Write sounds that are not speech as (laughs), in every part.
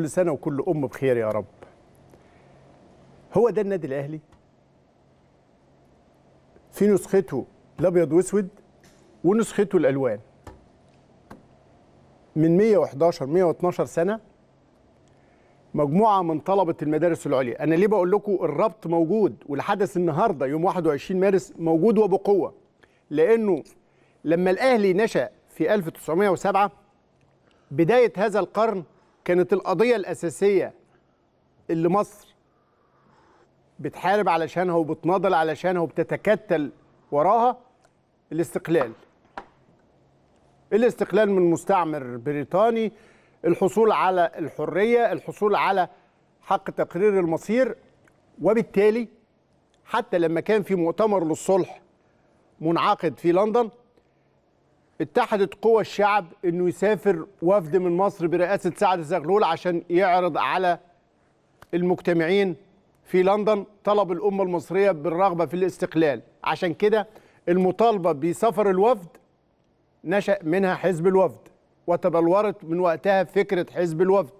كل سنة وكل أم بخير يا رب هو ده النادي الأهلي في نسخته الأبيض وأسود ونسخته الألوان من 111 112 سنة مجموعة من طلبة المدارس العليا أنا ليه بقول لكم الربط موجود والحدث النهاردة يوم 21 مارس موجود وبقوة لأنه لما الأهلي نشأ في 1907 بداية هذا القرن كانت القضية الأساسية اللي مصر بتحارب علشانها وبتناضل علشانها وبتتكتل وراها الاستقلال الاستقلال من مستعمر بريطاني الحصول على الحرية الحصول على حق تقرير المصير وبالتالي حتى لما كان في مؤتمر للصلح منعقد في لندن اتحدت قوى الشعب انه يسافر وفد من مصر برئاسه سعد زغلول عشان يعرض على المجتمعين في لندن طلب الامه المصريه بالرغبه في الاستقلال عشان كده المطالبه بسفر الوفد نشا منها حزب الوفد وتبلورت من وقتها فكره حزب الوفد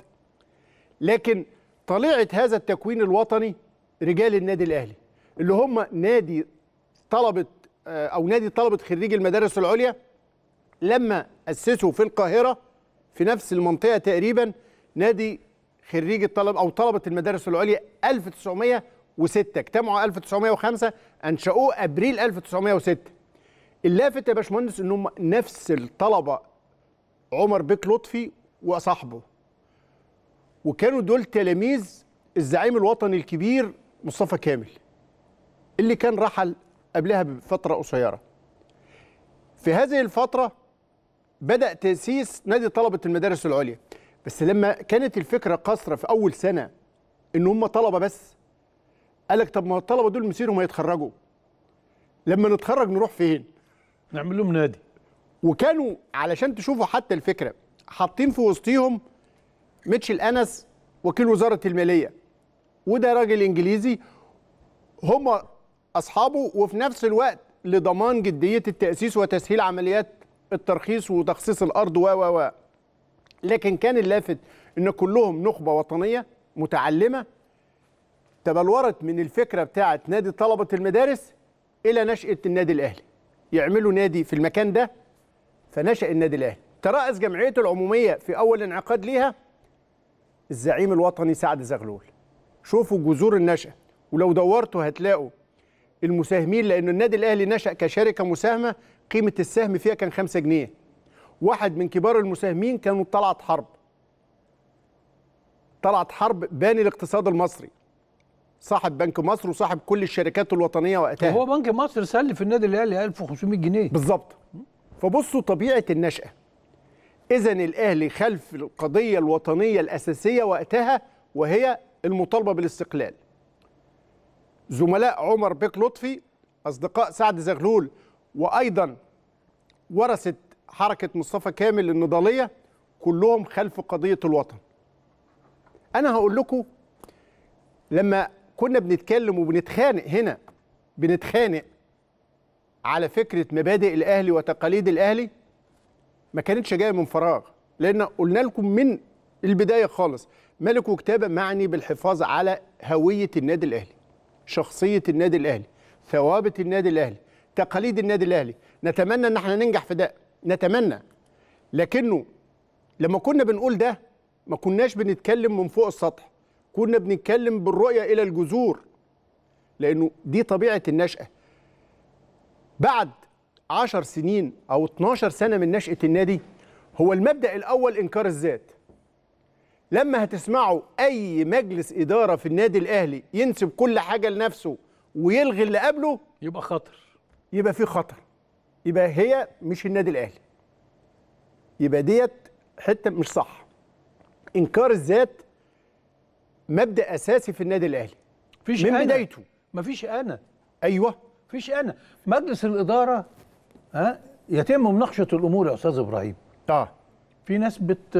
لكن طليعه هذا التكوين الوطني رجال النادي الاهلي اللي هم نادي طلبه آه، او نادي طلبه خريج المدارس العليا لما اسسوا في القاهره في نفس المنطقه تقريبا نادي خريج الطلب او طلبه المدارس العليا 1906 اجتمعوا 1905 انشأوه ابريل 1906 اللافت يا باشمهندس ان هم نفس الطلبه عمر بيك لطفي وصاحبه وكانوا دول تلاميذ الزعيم الوطني الكبير مصطفى كامل اللي كان رحل قبلها بفتره قصيره في هذه الفتره بدا تاسيس نادي طلبه المدارس العليا بس لما كانت الفكره قاصره في اول سنه ان هم طلبه بس قال لك طب ما الطلبه دول مسيرهم هيتخرجوا لما نتخرج نروح فين نعمل لهم نادي وكانوا علشان تشوفوا حتى الفكره حاطين في وسطيهم ميتشل انس وكيل وزاره الماليه وده راجل انجليزي هم اصحابه وفي نفس الوقت لضمان جديه التاسيس وتسهيل عمليات الترخيص وتخصيص الارض و و و لكن كان اللافت ان كلهم نخبه وطنيه متعلمه تبلورت من الفكره بتاعه نادي طلبه المدارس الى نشاه النادي الاهلي يعملوا نادي في المكان ده فنشا النادي الاهلي ترأس جمعيه العموميه في اول انعقاد ليها الزعيم الوطني سعد زغلول شوفوا جذور النشأة ولو دورتوا هتلاقوا المساهمين لأن النادي الأهلي نشأ كشركة مساهمة قيمة السهم فيها كان 5 جنيه واحد من كبار المساهمين كانوا طلعت حرب طلعت حرب باني الاقتصاد المصري صاحب بنك مصر وصاحب كل الشركات الوطنيه وقتها هو بنك مصر سلف النادي الاهلي 1500 جنيه بالظبط فبصوا طبيعه النشاه اذا الاهلي خلف القضيه الوطنيه الاساسيه وقتها وهي المطالبه بالاستقلال زملاء عمر بيك لطفي اصدقاء سعد زغلول وايضا ورثه حركه مصطفى كامل النضاليه كلهم خلف قضيه الوطن. انا هقول لكم لما كنا بنتكلم وبنتخانق هنا بنتخانق على فكره مبادئ الاهلي وتقاليد الاهلي ما كانتش جايه من فراغ لان قلنا لكم من البدايه خالص ملك وكتابه معني بالحفاظ على هويه النادي الاهلي. شخصيه النادي الاهلي ثوابت النادي الاهلي تقاليد النادي الاهلي نتمنى ان احنا ننجح في ده نتمنى لكنه لما كنا بنقول ده ما كناش بنتكلم من فوق السطح كنا بنتكلم بالرؤيه الى الجذور لانه دي طبيعه النشاه بعد 10 سنين او 12 سنه من نشاه النادي هو المبدا الاول انكار الذات لما هتسمعوا اي مجلس اداره في النادي الاهلي ينسب كل حاجه لنفسه ويلغي اللي قبله يبقى خطر يبقى في خطر يبقى هي مش النادي الاهلي يبقى ديت حته مش صح انكار الذات مبدا اساسي في النادي الاهلي فيش من أنا. بدايته مفيش انا ايوه مفيش انا مجلس الاداره ها يتم مناقشه الامور يا استاذ ابراهيم اه في ناس بت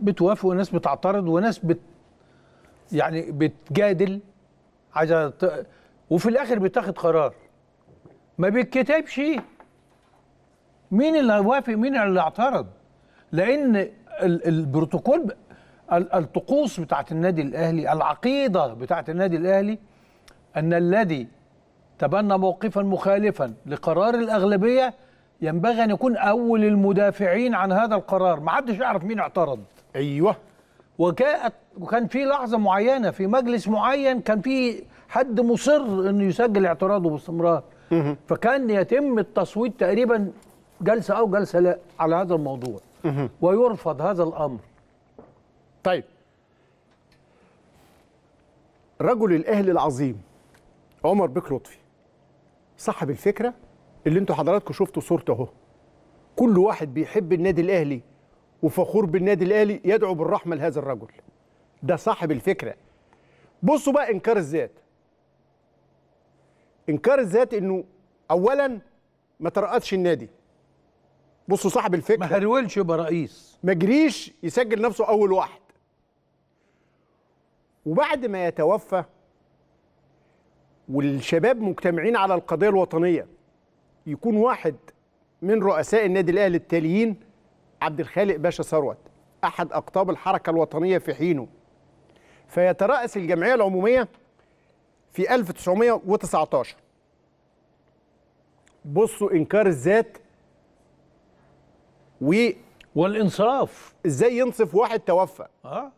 بتوافق وناس بتعترض وناس بت يعني بتجادل عايزه وفي الاخر بتاخد قرار ما بيتكتبش مين اللي وافق مين اللي اعترض لان البروتوكول الطقوس بتاعت النادي الاهلي العقيده بتاعت النادي الاهلي ان الذي تبنى موقفا مخالفا لقرار الاغلبيه ينبغي ان يكون اول المدافعين عن هذا القرار ما حدش يعرف مين اعترض ايوه وكانت وكان في لحظه معينه في مجلس معين كان في حد مصر انه يسجل اعتراضه باستمرار فكان يتم التصويت تقريبا جلسه او جلسه لا على هذا الموضوع ويرفض هذا الامر طيب رجل الاهلي العظيم عمر بيك لطفي صاحب الفكره اللي انتوا حضراتكم شفتوا صورته اهو كل واحد بيحب النادي الاهلي وفخور بالنادي الاهلي يدعو بالرحمه لهذا الرجل ده صاحب الفكره بصوا بقى انكار الذات انكار الذات انه اولا ما ترقصش النادي بصوا صاحب الفكره ما هرولش يبقى رئيس ما جريش يسجل نفسه اول واحد وبعد ما يتوفى والشباب مجتمعين على القضيه الوطنيه يكون واحد من رؤساء النادي الاهلي التاليين عبد الخالق باشا ثروت احد اقطاب الحركه الوطنيه في حينه فيترأس الجمعيه العموميه في 1919 بصوا انكار الذات و والانصاف ازاي ينصف واحد توفى اه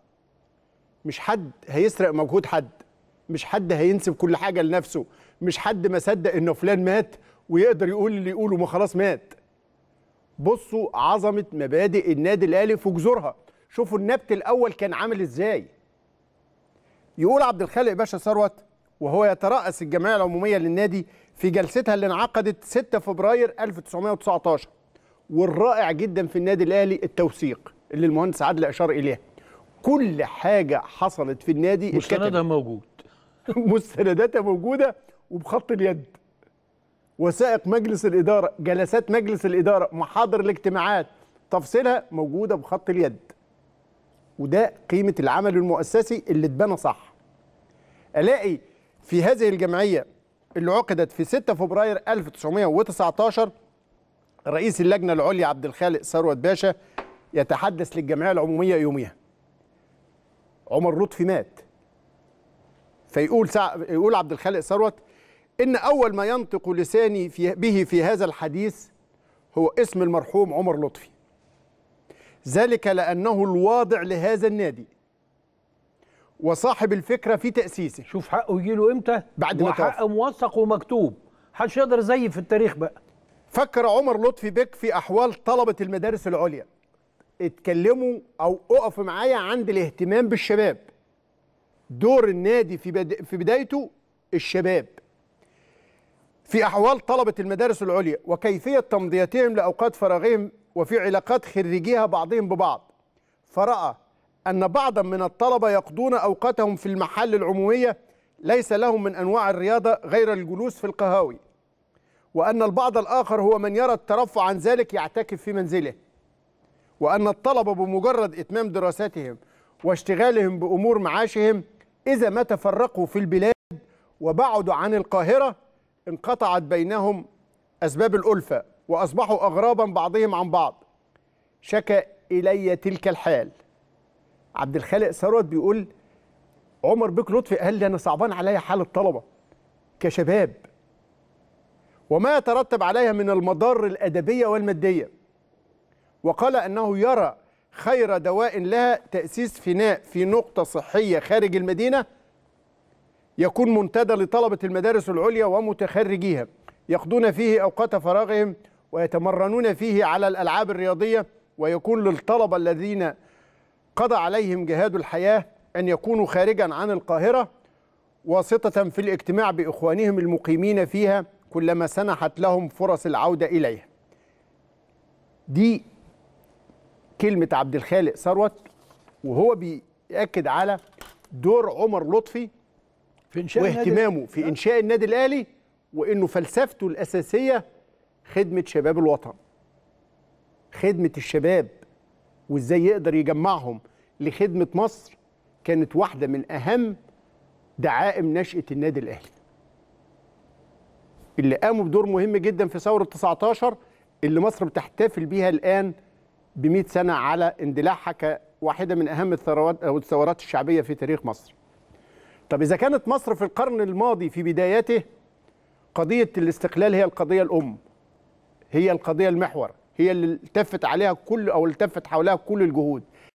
مش حد هيسرق مجهود حد مش حد هينسب كل حاجه لنفسه مش حد ما صدق انه فلان مات ويقدر يقول اللي يقوله ما خلاص مات بصوا عظمه مبادئ النادي الاهلي في جذورها شوفوا النبت الاول كان عامل ازاي يقول عبد الخالق باشا ثروت وهو يترأس الجمعيه العموميه للنادي في جلستها اللي انعقدت 6 فبراير 1919 والرائع جدا في النادي الاهلي التوثيق اللي المهندس عادل اشار اليها كل حاجه حصلت في النادي مستندها موجود (laughs) مستنداتها موجوده وبخط اليد وثائق مجلس الإدارة جلسات مجلس الإدارة محاضر الاجتماعات تفصيلها موجودة بخط اليد وده قيمة العمل المؤسسي اللي اتبنى صح ألاقي في هذه الجمعية اللي عقدت في 6 فبراير 1919 رئيس اللجنة العليا عبد الخالق ثروت باشا يتحدث للجمعية العمومية يوميها عمر لطفي مات فيقول سع... يقول عبد الخالق ثروت إن أول ما ينطق لساني في به في هذا الحديث هو اسم المرحوم عمر لطفي ذلك لأنه الواضع لهذا النادي وصاحب الفكرة في تأسيسه شوف حقه يجي له إمتى بعد ما وحق موثق ومكتوب محدش يقدر يزيف في التاريخ بقى فكر عمر لطفي بك في أحوال طلبة المدارس العليا اتكلموا أو أقف معايا عند الاهتمام بالشباب دور النادي في, بد... في بدايته الشباب في أحوال طلبة المدارس العليا وكيفية تمضيتهم لأوقات فراغهم وفي علاقات خريجيها بعضهم ببعض فرأى أن بعضا من الطلبة يقضون أوقاتهم في المحل العمومية ليس لهم من أنواع الرياضة غير الجلوس في القهاوي وأن البعض الآخر هو من يرى الترفع عن ذلك يعتكف في منزله وأن الطلبة بمجرد إتمام دراساتهم واشتغالهم بأمور معاشهم إذا ما تفرقوا في البلاد وبعدوا عن القاهرة انقطعت بينهم أسباب الألفة وأصبحوا أغرابا بعضهم عن بعض شكى إلي تلك الحال عبد الخالق ثروت بيقول عمر بك لطفي قال لي أنا صعبان عليا حال الطلبة كشباب وما يترتب عليها من المضار الأدبية والمادية وقال أنه يرى خير دواء لها تأسيس فناء في نقطة صحية خارج المدينة يكون منتدى لطلبة المدارس العليا ومتخرجيها يقضون فيه أوقات فراغهم ويتمرنون فيه على الألعاب الرياضية ويكون للطلبة الذين قضى عليهم جهاد الحياة أن يكونوا خارجا عن القاهرة واسطة في الاجتماع بإخوانهم المقيمين فيها كلما سنحت لهم فرص العودة إليها دي كلمة عبد الخالق ثروت وهو بيأكد على دور عمر لطفي في إنشاء واهتمامه في إنشاء النادي الأهلي وإنه فلسفته الأساسية خدمة شباب الوطن خدمة الشباب وإزاي يقدر يجمعهم لخدمة مصر كانت واحدة من أهم دعائم نشأة النادي الأهلي اللي قاموا بدور مهم جدا في ثورة 19 اللي مصر بتحتفل بيها الآن ب 100 سنة على اندلاعها كواحدة من أهم او الثورات الشعبية في تاريخ مصر طب إذا كانت مصر في القرن الماضي في بدايته قضية الاستقلال هي القضية الأم هي القضية المحور هي اللي التفت عليها كل أو التفت حولها كل الجهود